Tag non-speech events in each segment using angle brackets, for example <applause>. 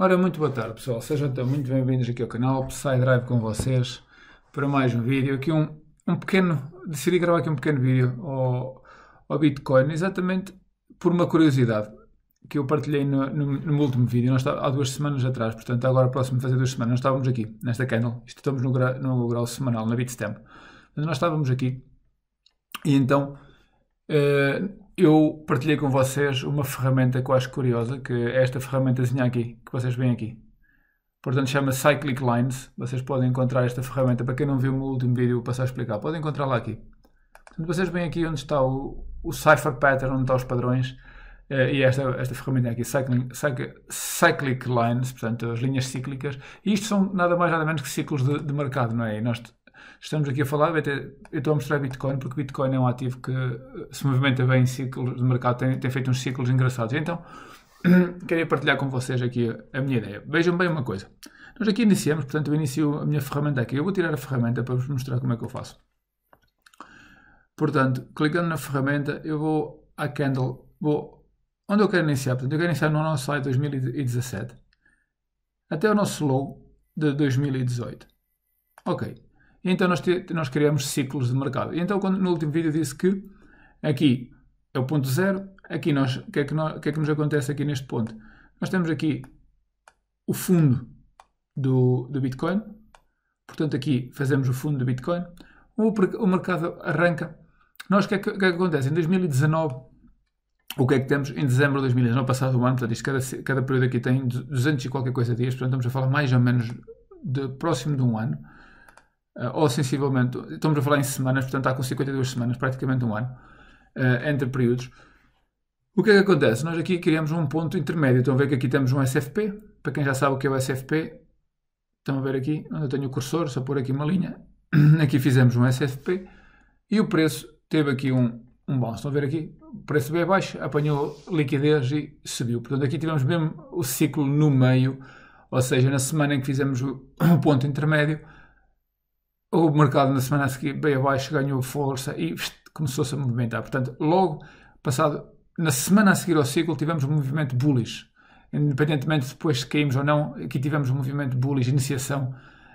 Ora, muito boa tarde pessoal, sejam então muito bem-vindos aqui ao canal PsyDrive com vocês para mais um vídeo, aqui um, um pequeno, decidi gravar aqui um pequeno vídeo ao, ao Bitcoin, exatamente por uma curiosidade que eu partilhei no, no, no último vídeo, nós está, há duas semanas atrás, portanto agora próximo fazer duas semanas, nós estávamos aqui nesta candle, isto estamos no, gra, no grau semanal, na Bitstamp, nós estávamos aqui e então eh, eu partilhei com vocês uma ferramenta que eu acho curiosa, que é esta ferramentazinha aqui, que vocês veem aqui. Portanto, chama Cyclic Lines. Vocês podem encontrar esta ferramenta. Para quem não viu o meu último vídeo, vou passar a explicar. Podem encontrá-la aqui. Portanto, vocês veem aqui onde está o, o cipher pattern, onde estão os padrões. Eh, e esta, esta ferramenta aqui, cycling, Cyclic Lines, portanto, as linhas cíclicas. E isto são nada mais nada menos que ciclos de, de mercado, não é? E nós Estamos aqui a falar, até, eu estou a mostrar Bitcoin porque Bitcoin é um ativo que eh, se movimenta bem em ciclos de mercado, tem, tem feito uns ciclos engraçados. Então, <clears throat> queria partilhar com vocês aqui a minha ideia. Vejam bem uma coisa. Nós aqui iniciamos, portanto, eu inicio a minha ferramenta aqui. Eu vou tirar a ferramenta para vos mostrar como é que eu faço. Portanto, clicando na ferramenta, eu vou à Candle, vou onde eu quero iniciar. Portanto, eu quero iniciar no nosso site 2017 até o nosso low de 2018. Ok. Então nós, te, nós criamos ciclos de mercado. E então quando, no último vídeo disse que aqui é o ponto zero, aqui nós, o que, é que, que, é que, nos acontece aqui neste ponto? Nós temos aqui o fundo do, do Bitcoin, portanto aqui fazemos o fundo do Bitcoin, o, o mercado arranca. Nós o que, é que, é que acontece? Em 2019, o que é que temos em dezembro de 2019, passado o ano, portanto isto cada, cada período aqui tem 200 e qualquer coisa dias, portanto estamos a falar mais ou menos de próximo de um ano. Eh, ou sensivelmente, estamos a falar em semanas, portanto está com 52 semanas, praticamente um ano, eh, entre períodos. O que é que acontece? Nós aqui criamos um ponto intermédio. Estão a ver que aqui temos um SFP. Para quem já sabe o que é o SFP, estão a ver aqui, onde eu tenho o cursor, só pôr aqui uma linha. <clears throat> Aqui fizemos um SFP e o preço teve aqui um, um bounce. Estão a ver aqui? O preço bem é baixo, apanhou liquidez e subiu. Portanto, aqui tivemos mesmo o ciclo no meio, ou seja, na semana em que fizemos o <coughs> ponto intermédio, o mercado na semana a seguir bem abaixo, ganhou força e começou-se a movimentar. Portanto, logo passado, na semana a seguir ao ciclo, tivemos um movimento bullish. Independentemente de depois se caímos ou não, aqui tivemos um movimento bullish, iniciação,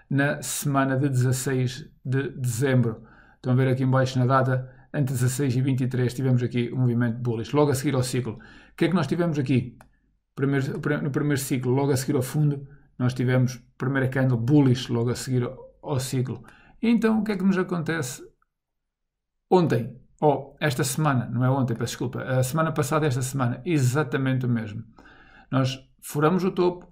na semana de 16 de dezembro. Estão a ver aqui embaixo na data, entre 16 e 23, tivemos aqui um movimento bullish. Logo a seguir ao ciclo. O que é que nós tivemos aqui? Primeiro, no primeiro ciclo, logo a seguir ao fundo, nós tivemos primeira candle bullish, logo a seguir ao ciclo. E então o que é que nos acontece ontem? Ou esta semana, não é ontem, peço desculpa, a semana passada, esta semana, exatamente o mesmo. Nós furamos o topo,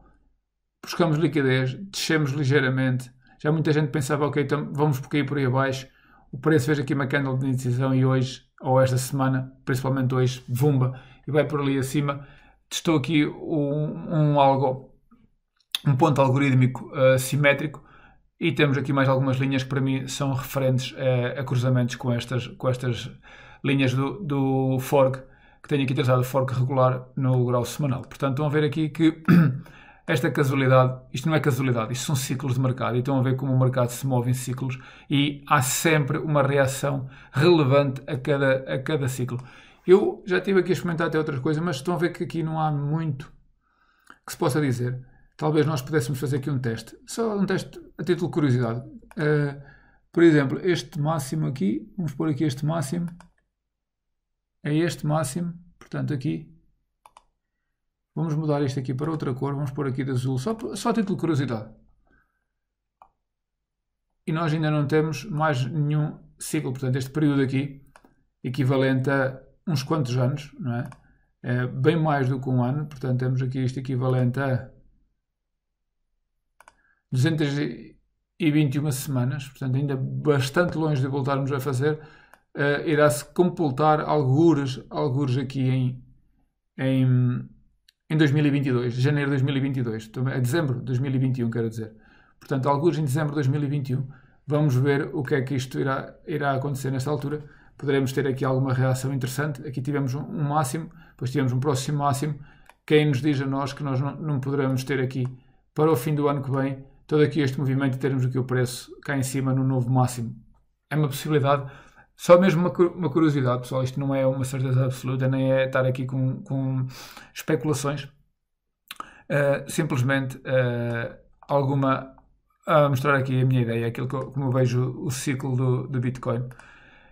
buscamos liquidez, descemos ligeiramente. Já muita gente pensava, ok, então vamos por aí por aí abaixo. O preço fez aqui uma candle de indecisão e hoje, ou esta semana, principalmente hoje, vumba, e vai por ali acima. Testou aqui um, um algo, um ponto algorítmico uh, simétrico e temos aqui mais algumas linhas que para mim são referentes a, a cruzamentos com estas, com estas linhas do, do FORG, que tenho aqui trazido o FORG regular no grau semanal. Portanto, estão a ver aqui que <clears throat> esta casualidade, isto não é casualidade, isto são ciclos de mercado. E estão a ver como o mercado se move em ciclos e há sempre uma reação relevante a cada, a cada ciclo. Eu já estive aqui a experimentar até outras coisas, mas estão a ver que aqui não há muito que se possa dizer talvez nós pudéssemos fazer aqui um teste. Só um teste a título de curiosidade. Uh, por exemplo, este máximo aqui, vamos pôr aqui este máximo, é este máximo, portanto aqui, vamos mudar isto aqui para outra cor, vamos pôr aqui de azul, só, só a título de curiosidade. E nós ainda não temos mais nenhum ciclo, portanto este período aqui, equivalente a uns quantos anos, não é? é bem mais do que um ano, portanto temos aqui isto equivalente a 221 semanas, portanto, ainda bastante longe de voltarmos a fazer, uh, irá-se completar algures, algures aqui em, em, em 2022, janeiro de 2022, a então, é dezembro de 2021, quero dizer. Portanto, algures em dezembro de 2021, vamos ver o que é que isto irá, irá acontecer nesta altura. Poderemos ter aqui alguma reação interessante. Aqui tivemos um, um máximo, depois tivemos um próximo máximo. Quem nos diz a nós que nós não, não poderemos ter aqui para o fim do ano que vem todo aqui este movimento e termos aqui o preço cá em cima no novo máximo. É uma possibilidade, só mesmo uma, uma curiosidade, pessoal. Isto não é uma certeza absoluta, nem é estar aqui com, com especulações. Uh, simplesmente uh, alguma a mostrar aqui a minha ideia, aquilo que eu, como eu vejo o ciclo do, do Bitcoin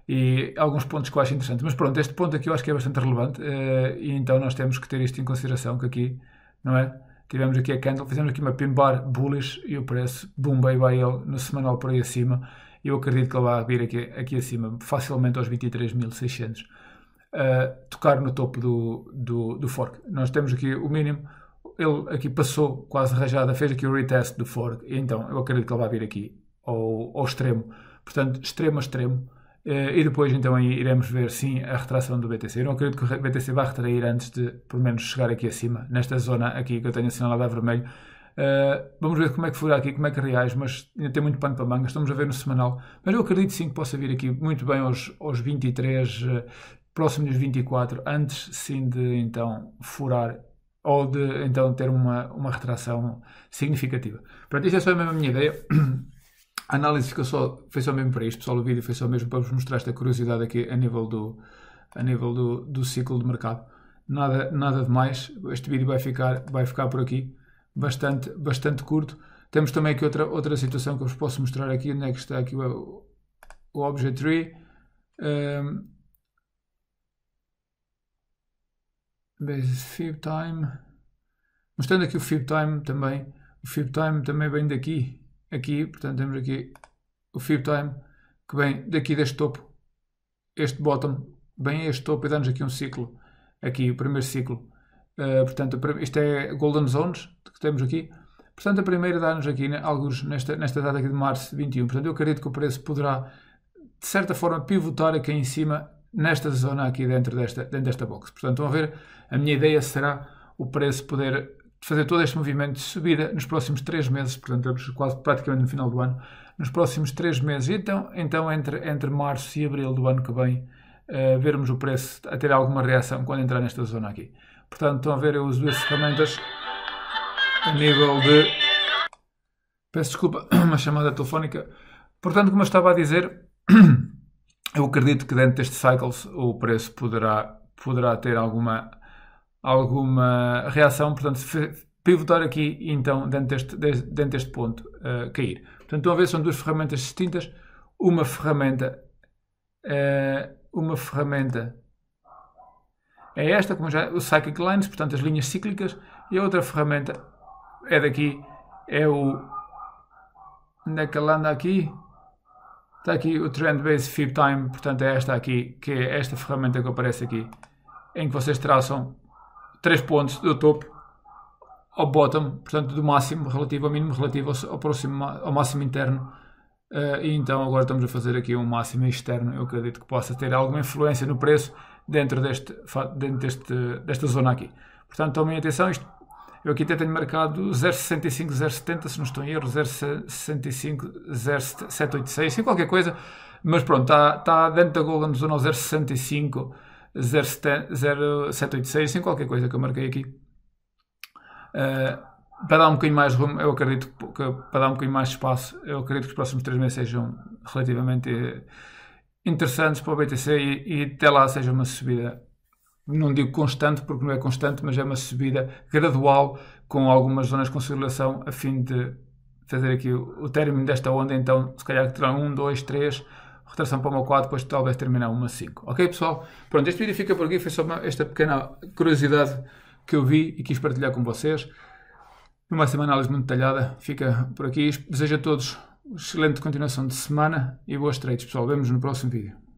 e alguns pontos que eu acho interessantes. Mas pronto, este ponto aqui eu acho que é bastante relevante uh, e então nós temos que ter isto em consideração, que aqui, não é? tivemos aqui a candle, fizemos aqui uma pinbar bullish e o preço bombei vai ele no semanal por aí acima. Eu acredito que ele vai vir aqui, aqui acima, facilmente aos 23.600, uh, ah, tocar no topo do, do, do, fork. Nós temos aqui o mínimo, ele aqui passou quase rajada, fez aqui o retest do fork, então eu acredito que ele vai vir aqui ao, ao extremo. Portanto, extremo a extremo, eh, e depois, então, aí iremos ver, sim, a retração do BTC. Eu não acredito que o BTC vá retrair antes de, pelo menos, chegar aqui acima, nesta zona aqui que eu tenho assinalado a vermelho. Uh, vamos ver como é que furar aqui, como é que reais, mas ainda tem muito pano para manga, estamos a ver no semanal. Mas eu acredito sim que possa vir aqui muito bem aos, aos 23, uh, próximo dos 24, antes sim de então furar ou de então ter uma, uma retração significativa. Pronto, isto é só a minha ideia. <clears throat> A análise ficou só, foi só mesmo para isto, pessoal. O vídeo foi só mesmo para vos mostrar esta curiosidade aqui a nível do, a nível do, do ciclo de mercado. Nada, nada de mais. Este vídeo vai ficar, vai ficar por aqui, bastante, bastante curto. Temos também aqui outra, outra situação que eu vos posso mostrar aqui, onde é que está aqui o, o Object Tree. Um, Fib Time. Mostrando aqui o Fib Time também. O Fib Time também vem daqui aqui, portanto temos aqui o fib time que vem daqui deste topo, este bottom, bem este topo e dá-nos aqui um ciclo, aqui o primeiro ciclo. Uh, portanto, isto é Golden Zones que temos aqui. Portanto, a primeira dá-nos aqui, né, alguns nesta, nesta data aqui de março de 21. Portanto, eu acredito que o preço poderá, de certa forma, pivotar aqui em cima, nesta zona aqui dentro desta, dentro desta box. Portanto, vão ver, a minha ideia será o preço poder fazer todo este movimento de subida nos próximos três meses, portanto estamos quase praticamente no final do ano, nos próximos três meses, então, então entre, entre março e abril do ano que vem, uh, vermos o preço a ter alguma reação quando entrar nesta zona aqui. Portanto, estão a ver, eu uso duas ferramentas a nível de... Peço desculpa, <coughs> uma chamada telefónica. Portanto, como eu estava a dizer, <coughs> eu acredito que dentro deste cycles o preço poderá, poderá ter alguma alguma reação, portanto, se pivotar aqui então dentro deste, dentro deste ponto uh, cair. Portanto, estão a ver, são duas ferramentas distintas, uma ferramenta uh, uma ferramenta é esta, como já o Cyclic Lines, portanto as linhas cíclicas, e a outra ferramenta é daqui, é o onde é que ela anda aqui? Está aqui o Trend Base Fib Time, portanto é esta aqui, que é esta ferramenta que aparece aqui, em que vocês traçam 3 pontos do topo ao bottom, portanto do máximo relativo ao mínimo relativo ao, próximo, ao máximo interno. Uh, e então agora estamos a fazer aqui um máximo externo. Eu acredito que possa ter alguma influência no preço dentro, deste, dentro deste, desta zona aqui. Portanto, tomem atenção, isto, eu aqui até tenho marcado 0,65, 0,70, se não estou em erro, 0,65, 0,786, sem qualquer coisa, mas pronto, está, está dentro da Golden Zone 0,65 0786, sem qualquer coisa que eu marquei aqui. Uh, para dar um bocadinho mais rumo, eu acredito que para dar um bocadinho mais espaço, eu acredito que os próximos três meses sejam relativamente eh, interessantes para o BTC e, e até lá seja uma subida não digo constante, porque não é constante, mas é uma subida gradual com algumas zonas de consolidação a fim de fazer aqui o, o término desta onda. Então, se calhar que terão um dois três Retração para uma 4, depois talvez terminar uma 5. Ok, pessoal? Pronto, este vídeo fica por aqui. Foi só uma, esta pequena curiosidade que eu vi e quis partilhar com vocês. Numa semana análise muito detalhada. Fica por aqui. Desejo a todos excelente continuação de semana e boas trades, pessoal. Vemos no próximo vídeo.